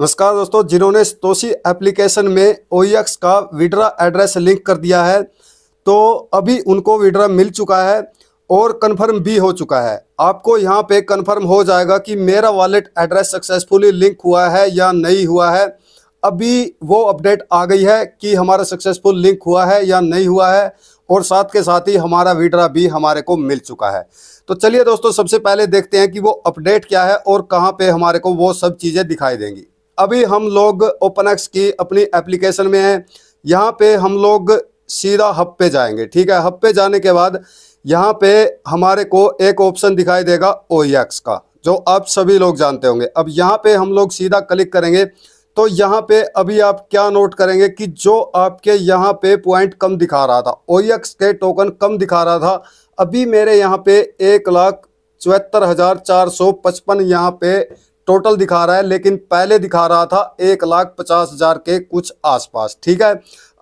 नमस्कार दोस्तों जिन्होंने तोशी एप्लीकेशन में ओ e का विड्रा एड्रेस लिंक कर दिया है तो अभी उनको विड्रा मिल चुका है और कन्फर्म भी हो चुका है आपको यहाँ पे कन्फर्म हो जाएगा कि मेरा वॉलेट एड्रेस सक्सेसफुली लिंक हुआ है या नहीं हुआ है अभी वो अपडेट आ गई है कि हमारा सक्सेसफुल लिंक हुआ है या नहीं हुआ है और साथ के साथ ही हमारा विड्रा भी हमारे को मिल चुका है तो चलिए दोस्तों सबसे पहले देखते हैं कि वो अपडेट क्या है और कहाँ पे हमारे को वो सब चीज़ें दिखाई देंगी अभी हम लोग ओपन की अपनी एप्लीकेशन में हैं यहाँ पे हम लोग सीधा हब पे जाएंगे ठीक है हब पे जाने के बाद यहाँ पे हमारे को एक ऑप्शन दिखाई देगा ओ e का जो आप सभी लोग जानते होंगे अब यहाँ पे हम लोग सीधा क्लिक करेंगे तो यहाँ पे अभी आप क्या नोट करेंगे कि जो आपके यहाँ पे पॉइंट कम दिखा रहा था ओ e के टोकन कम दिखा रहा था अभी मेरे यहाँ पे एक लाख चौहत्तर हज़ार चार सौ पचपन यहाँ पे टोटल दिखा रहा है लेकिन पहले दिखा रहा था एक लाख पचास हज़ार के कुछ आसपास ठीक है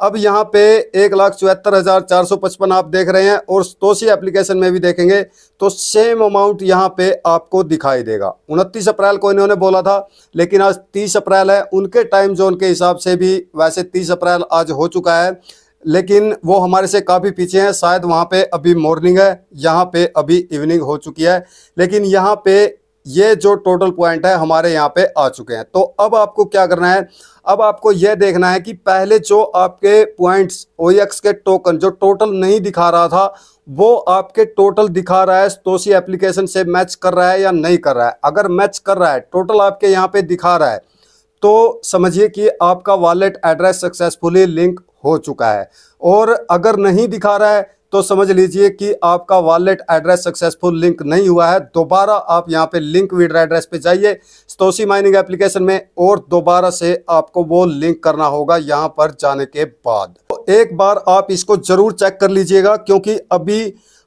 अब यहाँ पे एक लाख चौहत्तर हज़ार चार सौ पचपन आप देख रहे हैं और तोसी एप्लीकेशन में भी देखेंगे तो सेम अमाउंट यहाँ पे आपको दिखाई देगा उनतीस अप्रैल को इन्होंने बोला था लेकिन आज तीस अप्रैल है उनके टाइम जोन के हिसाब से भी वैसे तीस अप्रैल आज हो चुका है लेकिन वो हमारे से काफ़ी पीछे हैं शायद वहाँ पे अभी मॉर्निंग है यहाँ पे अभी इवनिंग हो चुकी है लेकिन यहाँ पे ये जो टोटल पॉइंट है हमारे यहाँ पे आ चुके हैं तो अब आपको क्या करना है अब आपको यह देखना है कि पहले जो आपके पॉइंट्स ओ e के टोकन जो टोटल नहीं दिखा रहा था वो आपके टोटल दिखा रहा है तो सी एप्लीकेशन से मैच कर रहा है या नहीं कर रहा है अगर मैच कर रहा है टोटल आपके यहाँ पे दिखा रहा है तो समझिए कि आपका वॉलेट एड्रेस सक्सेसफुली लिंक हो चुका है और अगर नहीं दिखा रहा है तो समझ लीजिए कि आपका वॉलेट एड्रेस सक्सेसफुल लिंक नहीं हुआ है दोबारा आप यहाँ पे लिंक विड्रा एड्रेस पे जाइए स्तोसी माइनिंग एप्लीकेशन में और दोबारा से आपको वो लिंक करना होगा यहाँ पर जाने के बाद तो एक बार आप इसको जरूर चेक कर लीजिएगा क्योंकि अभी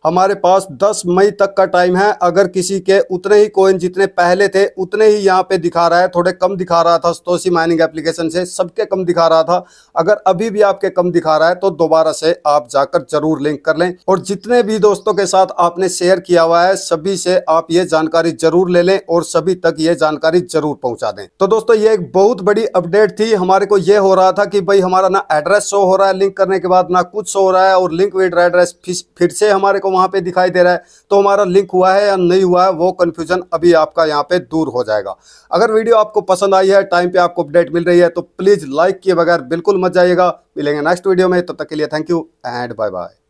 हमारे पास 10 मई तक का टाइम है अगर किसी के उतने ही कोइन जितने पहले थे उतने ही यहाँ पे दिखा रहा है थोड़े कम दिखा रहा था स्तोसी माइनिंग एप्लीकेशन से सबके कम दिखा रहा था अगर अभी भी आपके कम दिखा रहा है तो दोबारा से आप जाकर जरूर लिंक कर लें और जितने भी दोस्तों के साथ आपने शेयर किया हुआ है सभी से आप ये जानकारी जरूर ले लें और सभी तक ये जानकारी जरूर पहुंचा दें तो दोस्तों ये एक बहुत बड़ी अपडेट थी हमारे को ये हो रहा था कि भाई हमारा ना एड्रेस शो हो रहा है लिंक करने के बाद ना कुछ शो हो रहा है और लिंक विड्रा एड्रेस फिर से हमारे को वहाँ पे दिखाई दे रहा है तो हमारा लिंक हुआ है या नहीं हुआ है वो कन्फ्यूजन अभी आपका यहाँ पे दूर हो जाएगा अगर वीडियो आपको पसंद आई है टाइम पे आपको अपडेट मिल रही है तो प्लीज़ लाइक किए बगैर बिल्कुल मत जाइएगा मिलेंगे नेक्स्ट वीडियो में तब तो तक के लिए thank you and bye bye